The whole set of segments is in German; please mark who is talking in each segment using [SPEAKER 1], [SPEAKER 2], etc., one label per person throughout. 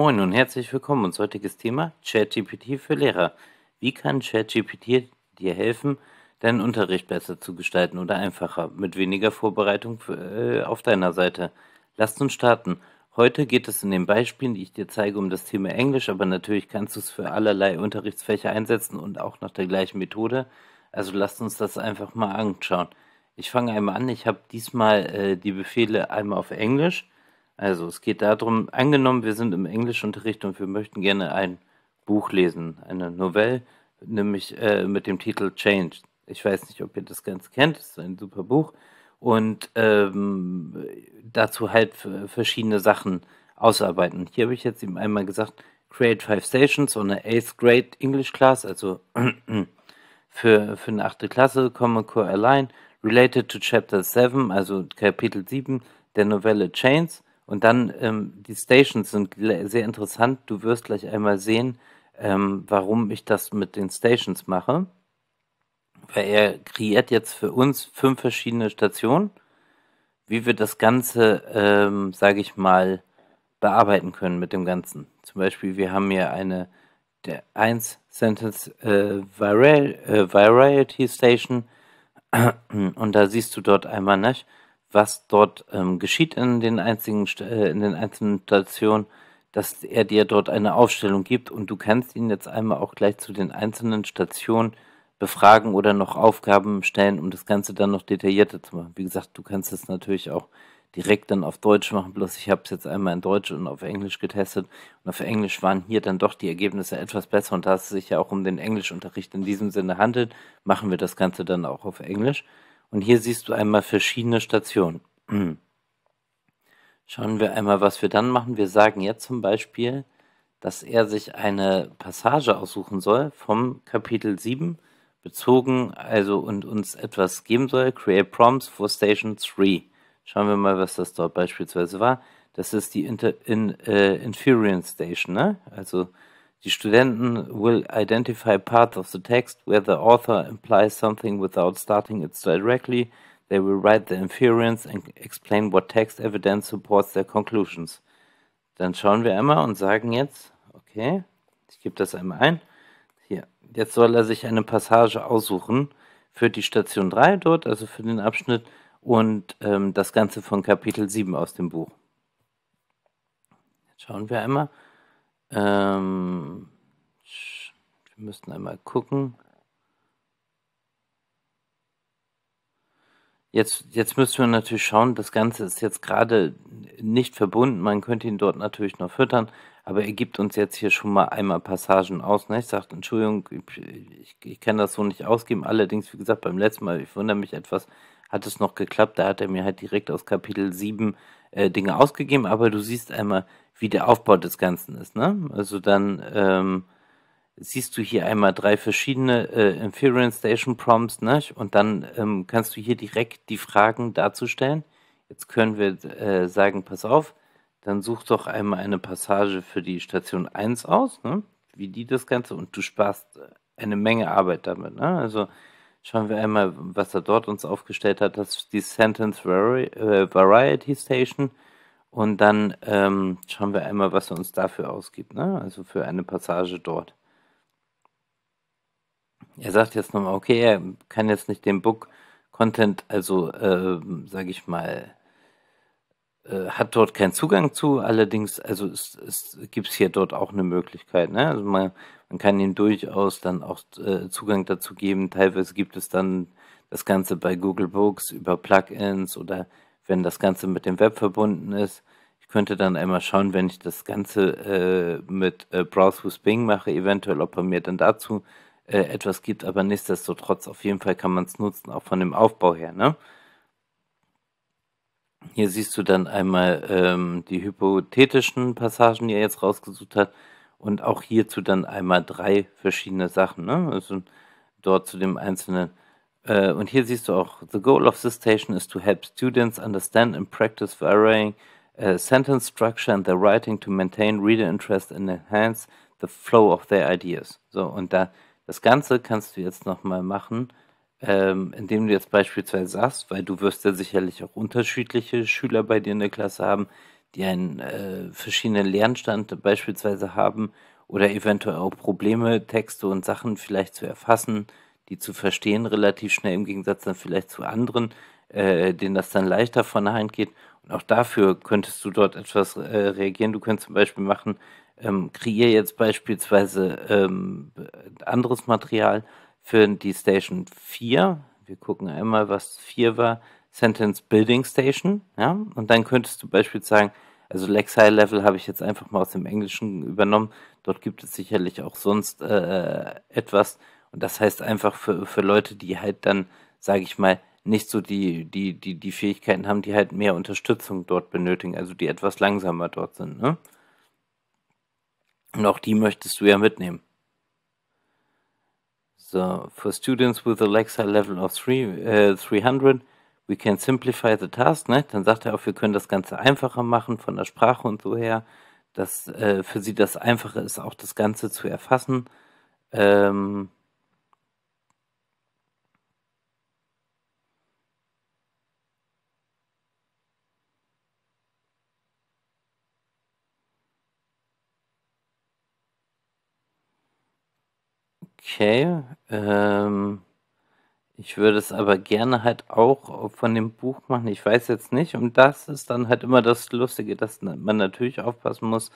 [SPEAKER 1] Moin und herzlich willkommen. Unser heutiges Thema ChatGPT für Lehrer. Wie kann ChatGPT dir helfen, deinen Unterricht besser zu gestalten oder einfacher, mit weniger Vorbereitung für, äh, auf deiner Seite? Lasst uns starten. Heute geht es in den Beispielen, die ich dir zeige, um das Thema Englisch, aber natürlich kannst du es für allerlei Unterrichtsfächer einsetzen und auch nach der gleichen Methode. Also lasst uns das einfach mal anschauen. Ich fange einmal an. Ich habe diesmal äh, die Befehle einmal auf Englisch also es geht darum, angenommen, wir sind im Englischunterricht und wir möchten gerne ein Buch lesen, eine Novelle, nämlich äh, mit dem Titel Change. Ich weiß nicht, ob ihr das ganz kennt, es ist ein super Buch. Und ähm, dazu halt verschiedene Sachen ausarbeiten. Hier habe ich jetzt eben einmal gesagt, Create Five Stations, on eine Eighth Grade English Class, also für, für eine achte Klasse, Common Core Align, related to Chapter 7, also Kapitel 7 der Novelle Chains. Und dann ähm, die Stations sind sehr interessant. Du wirst gleich einmal sehen, ähm, warum ich das mit den Stations mache. Weil er kreiert jetzt für uns fünf verschiedene Stationen, wie wir das Ganze, ähm, sage ich mal, bearbeiten können mit dem Ganzen. Zum Beispiel, wir haben hier eine der 1 Sentence äh, äh, Variety Station und da siehst du dort einmal, nicht, ne? was dort ähm, geschieht in den, einzigen, äh, in den einzelnen Stationen, dass er dir dort eine Aufstellung gibt und du kannst ihn jetzt einmal auch gleich zu den einzelnen Stationen befragen oder noch Aufgaben stellen, um das Ganze dann noch detaillierter zu machen. Wie gesagt, du kannst es natürlich auch direkt dann auf Deutsch machen, bloß ich habe es jetzt einmal in Deutsch und auf Englisch getestet und auf Englisch waren hier dann doch die Ergebnisse etwas besser und da es sich ja auch um den Englischunterricht in diesem Sinne handelt, machen wir das Ganze dann auch auf Englisch. Und hier siehst du einmal verschiedene Stationen. Schauen wir einmal, was wir dann machen. Wir sagen jetzt zum Beispiel, dass er sich eine Passage aussuchen soll vom Kapitel 7, bezogen, also und uns etwas geben soll. Create Prompts for Station 3. Schauen wir mal, was das dort beispielsweise war. Das ist die Inter in, äh, Inferior Station, ne? Also die Studenten will identify parts of the text where the author implies something without starting it directly. They will write the inference and explain what text evidence supports their conclusions. Dann schauen wir einmal und sagen jetzt, okay, ich gebe das einmal ein. Hier, jetzt soll er sich eine Passage aussuchen für die Station 3 dort, also für den Abschnitt und ähm, das Ganze von Kapitel 7 aus dem Buch. Jetzt schauen wir einmal. Ähm, wir müssten einmal gucken. Jetzt, jetzt müssen wir natürlich schauen, das Ganze ist jetzt gerade nicht verbunden. Man könnte ihn dort natürlich noch füttern, aber er gibt uns jetzt hier schon mal einmal Passagen aus. Ne? Ich sage, Entschuldigung, ich, ich, kann das so nicht ausgeben. Allerdings, wie gesagt, beim letzten Mal, ich wundere mich etwas, hat es noch geklappt. Da hat er mir halt direkt aus Kapitel 7 äh, Dinge ausgegeben. Aber du siehst einmal, wie der Aufbau des Ganzen ist. Ne? Also dann ähm, siehst du hier einmal drei verschiedene äh, Inference Station Prompts ne? und dann ähm, kannst du hier direkt die Fragen darzustellen. Jetzt können wir äh, sagen, pass auf, dann such doch einmal eine Passage für die Station 1 aus, ne? wie die das Ganze und du sparst eine Menge Arbeit damit. Ne? Also schauen wir einmal, was er dort uns aufgestellt hat, das ist die Sentence Vari äh, Variety Station. Und dann ähm, schauen wir einmal, was er uns dafür ausgibt, ne? also für eine Passage dort. Er sagt jetzt nochmal, okay, er kann jetzt nicht den Book-Content, also äh, sage ich mal, äh, hat dort keinen Zugang zu, allerdings, also es, es gibt hier dort auch eine Möglichkeit. Ne? Also man, man kann ihm durchaus dann auch äh, Zugang dazu geben. Teilweise gibt es dann das Ganze bei Google Books über Plugins oder wenn das Ganze mit dem Web verbunden ist. Ich könnte dann einmal schauen, wenn ich das Ganze äh, mit äh, Browse with Bing mache, eventuell, ob er mir dann dazu äh, etwas gibt, aber nichtsdestotrotz, auf jeden Fall kann man es nutzen, auch von dem Aufbau her. Ne? Hier siehst du dann einmal ähm, die hypothetischen Passagen, die er jetzt rausgesucht hat. Und auch hierzu dann einmal drei verschiedene Sachen. Ne? Also dort zu dem einzelnen äh, und hier siehst du auch, the goal of this station is to help students understand and practice varying uh, sentence structure and their writing to maintain reader interest and enhance the flow of their ideas. So, und da, das Ganze kannst du jetzt nochmal machen, ähm, indem du jetzt beispielsweise sagst, weil du wirst ja sicherlich auch unterschiedliche Schüler bei dir in der Klasse haben, die einen äh, verschiedenen Lernstand beispielsweise haben oder eventuell auch Probleme, Texte und Sachen vielleicht zu erfassen die zu verstehen relativ schnell im Gegensatz dann vielleicht zu anderen, äh, denen das dann leichter von der Hand geht. Und auch dafür könntest du dort etwas äh, reagieren. Du könntest zum Beispiel machen, ähm, kreiere jetzt beispielsweise ähm, anderes Material für die Station 4. Wir gucken einmal, was 4 war. Sentence Building Station. Ja? Und dann könntest du beispielsweise sagen, also Lex High Level habe ich jetzt einfach mal aus dem Englischen übernommen. Dort gibt es sicherlich auch sonst äh, etwas, und das heißt einfach für, für Leute, die halt dann, sage ich mal, nicht so die, die, die, die Fähigkeiten haben, die halt mehr Unterstützung dort benötigen, also die etwas langsamer dort sind. Ne? Und auch die möchtest du ja mitnehmen. So, for students with Alexa level of three, äh, 300, we can simplify the task. Ne? Dann sagt er auch, wir können das Ganze einfacher machen von der Sprache und so her. Dass äh, für sie das Einfache ist, auch das Ganze zu erfassen. Ähm, okay. Ähm, ich würde es aber gerne halt auch von dem Buch machen. Ich weiß jetzt nicht. Und das ist dann halt immer das Lustige, dass man natürlich aufpassen muss.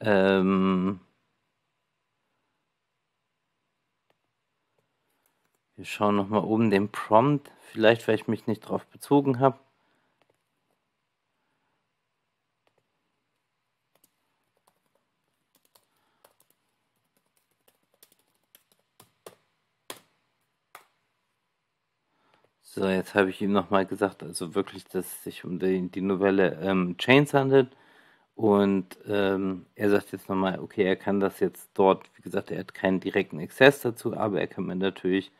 [SPEAKER 1] Ähm, wir schauen nochmal oben den Prompt. Vielleicht, weil ich mich nicht drauf bezogen habe. So, jetzt habe ich ihm nochmal gesagt, also wirklich, dass es sich um die, die Novelle ähm, Chains handelt. Und ähm, er sagt jetzt nochmal, okay, er kann das jetzt dort, wie gesagt, er hat keinen direkten Access dazu, aber er kann mir natürlich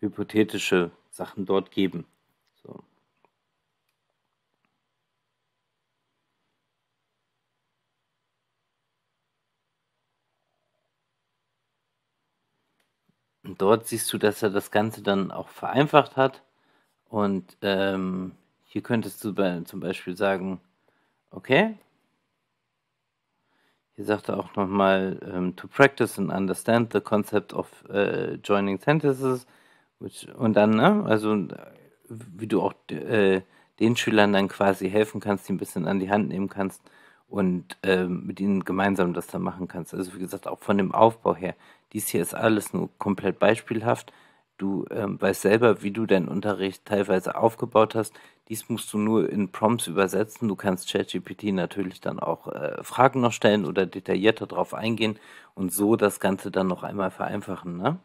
[SPEAKER 1] hypothetische Sachen dort geben. So. Und dort siehst du, dass er das Ganze dann auch vereinfacht hat. Und ähm, hier könntest du bei, zum Beispiel sagen, okay. Hier sagt er auch nochmal, ähm, to practice and understand the concept of äh, joining sentences. Which, und dann, ne, also wie du auch äh, den Schülern dann quasi helfen kannst, die ein bisschen an die Hand nehmen kannst und äh, mit ihnen gemeinsam das dann machen kannst. Also wie gesagt, auch von dem Aufbau her. Dies hier ist alles nur komplett beispielhaft. Du ähm, weißt selber, wie du deinen Unterricht teilweise aufgebaut hast. Dies musst du nur in Prompts übersetzen. Du kannst ChatGPT natürlich dann auch äh, Fragen noch stellen oder detaillierter darauf eingehen und so das Ganze dann noch einmal vereinfachen. Ne?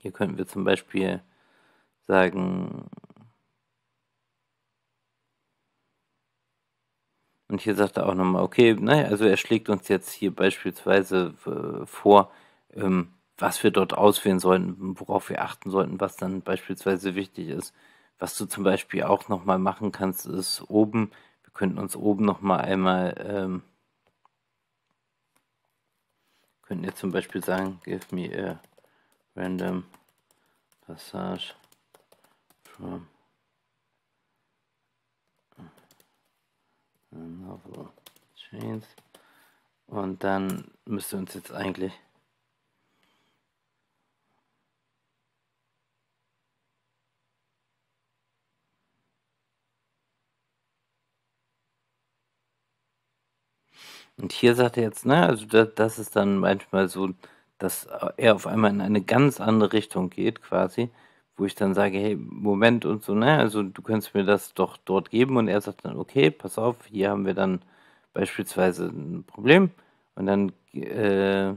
[SPEAKER 1] Hier könnten wir zum Beispiel sagen, Und hier sagt er auch nochmal, okay, naja, ne, also er schlägt uns jetzt hier beispielsweise äh, vor, ähm, was wir dort auswählen sollten, worauf wir achten sollten, was dann beispielsweise wichtig ist. Was du zum Beispiel auch nochmal machen kannst, ist oben, wir könnten uns oben nochmal einmal, ähm, könnten jetzt zum Beispiel sagen, give me a random passage from a novel chains. Und dann müsste uns jetzt eigentlich Und hier sagt er jetzt, ne, also das, das ist dann manchmal so, dass er auf einmal in eine ganz andere Richtung geht, quasi, wo ich dann sage, hey, Moment und so, ne, also du könntest mir das doch dort geben. Und er sagt dann, okay, pass auf, hier haben wir dann beispielsweise ein Problem. Und dann äh,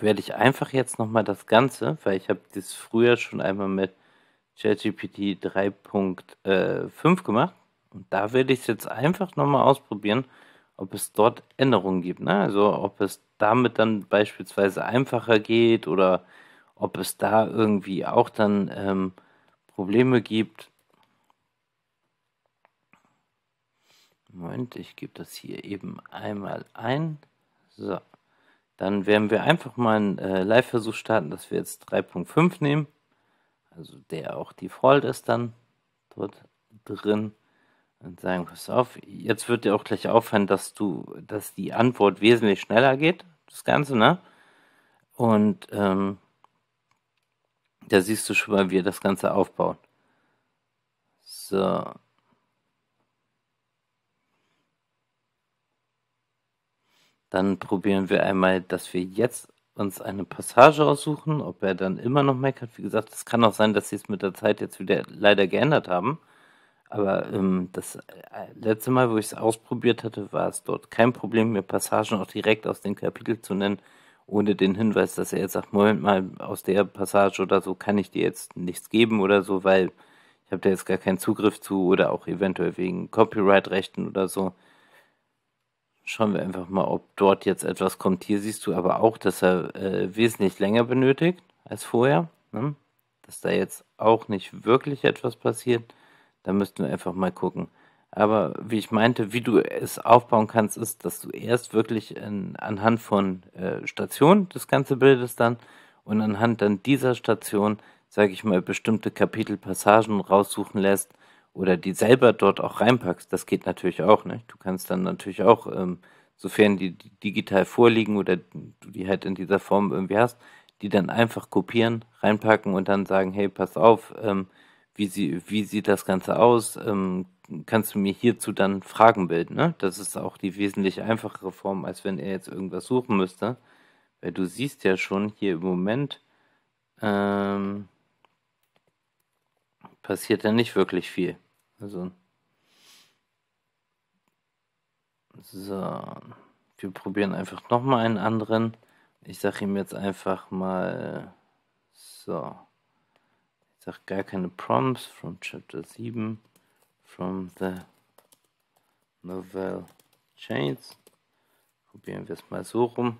[SPEAKER 1] werde ich einfach jetzt nochmal das Ganze, weil ich habe das früher schon einmal mit ChatGPT 3.5 äh, gemacht. Und da werde ich es jetzt einfach nochmal ausprobieren ob es dort Änderungen gibt. Ne? Also ob es damit dann beispielsweise einfacher geht oder ob es da irgendwie auch dann ähm, Probleme gibt. Moment, ich gebe das hier eben einmal ein. So, dann werden wir einfach mal einen äh, Live-Versuch starten, dass wir jetzt 3.5 nehmen. Also der auch Default ist dann dort drin und sagen, pass auf, jetzt wird dir auch gleich auffallen, dass du, dass die Antwort wesentlich schneller geht, das Ganze, ne? Und ähm, da siehst du schon mal, wie wir das Ganze aufbauen. So. Dann probieren wir einmal, dass wir jetzt uns eine Passage aussuchen, ob er dann immer noch meckert. Wie gesagt, es kann auch sein, dass sie es mit der Zeit jetzt wieder leider geändert haben. Aber ähm, das äh, letzte Mal, wo ich es ausprobiert hatte, war es dort kein Problem, mir Passagen auch direkt aus dem Kapitel zu nennen, ohne den Hinweis, dass er jetzt sagt, Moment mal, aus der Passage oder so kann ich dir jetzt nichts geben oder so, weil ich habe da jetzt gar keinen Zugriff zu oder auch eventuell wegen Copyright-Rechten oder so. Schauen wir einfach mal, ob dort jetzt etwas kommt. Hier siehst du aber auch, dass er äh, wesentlich länger benötigt als vorher. Ne? Dass da jetzt auch nicht wirklich etwas passiert. Da müssten wir einfach mal gucken. Aber wie ich meinte, wie du es aufbauen kannst, ist, dass du erst wirklich in, anhand von äh, Stationen das Ganze bildest dann und anhand dann dieser Station, sage ich mal, bestimmte Kapitelpassagen raussuchen lässt oder die selber dort auch reinpackst. Das geht natürlich auch, ne? Du kannst dann natürlich auch, ähm, sofern die, die digital vorliegen oder du die halt in dieser Form irgendwie hast, die dann einfach kopieren, reinpacken und dann sagen, hey, pass auf, ähm, wie, sie, wie sieht das Ganze aus? Ähm, kannst du mir hierzu dann Fragen bilden? Ne? Das ist auch die wesentlich einfachere Form, als wenn er jetzt irgendwas suchen müsste. Weil du siehst ja schon hier im Moment ähm, passiert ja nicht wirklich viel. Also. So. Wir probieren einfach nochmal einen anderen. Ich sage ihm jetzt einfach mal so sag gar keine Prompts from Chapter 7 from the Novel Chains. Probieren wir es mal so rum.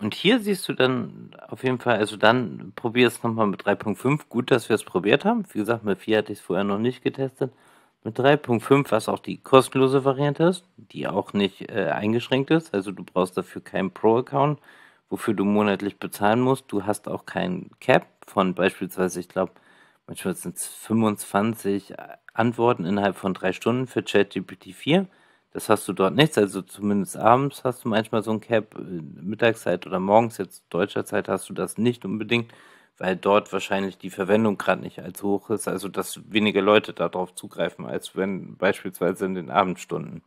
[SPEAKER 1] Und hier siehst du dann auf jeden Fall, also dann probier es nochmal mit 3.5. Gut, dass wir es probiert haben. Wie gesagt, mit 4 hatte ich es vorher noch nicht getestet. Mit 3.5, was auch die kostenlose Variante ist, die auch nicht äh, eingeschränkt ist. Also du brauchst dafür keinen Pro-Account wofür du monatlich bezahlen musst. Du hast auch kein Cap von beispielsweise, ich glaube, manchmal sind es 25 Antworten innerhalb von drei Stunden für ChatGPT 4. Das hast du dort nichts, also zumindest abends hast du manchmal so ein Cap, äh, Mittagszeit oder morgens, jetzt deutscher Zeit hast du das nicht unbedingt, weil dort wahrscheinlich die Verwendung gerade nicht allzu hoch ist, also dass weniger Leute darauf zugreifen, als wenn beispielsweise in den Abendstunden.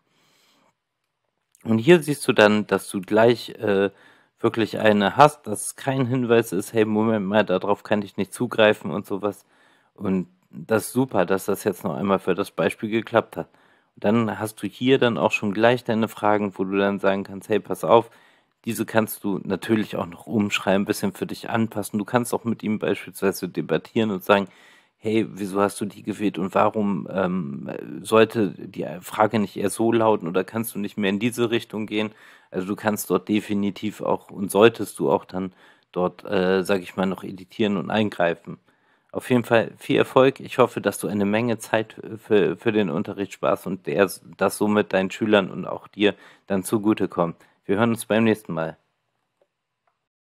[SPEAKER 1] Und hier siehst du dann, dass du gleich äh, wirklich eine hast, dass es kein Hinweis ist, hey, Moment mal, darauf kann ich nicht zugreifen und sowas. Und das ist super, dass das jetzt noch einmal für das Beispiel geklappt hat. Und dann hast du hier dann auch schon gleich deine Fragen, wo du dann sagen kannst, hey, pass auf, diese kannst du natürlich auch noch umschreiben, ein bisschen für dich anpassen. Du kannst auch mit ihm beispielsweise debattieren und sagen, hey, wieso hast du die gewählt und warum ähm, sollte die Frage nicht eher so lauten oder kannst du nicht mehr in diese Richtung gehen? Also du kannst dort definitiv auch und solltest du auch dann dort, äh, sage ich mal, noch editieren und eingreifen. Auf jeden Fall viel Erfolg. Ich hoffe, dass du eine Menge Zeit äh, für, für den Unterricht sparst und der, das somit deinen Schülern und auch dir dann zugutekommt. Wir hören uns beim nächsten Mal.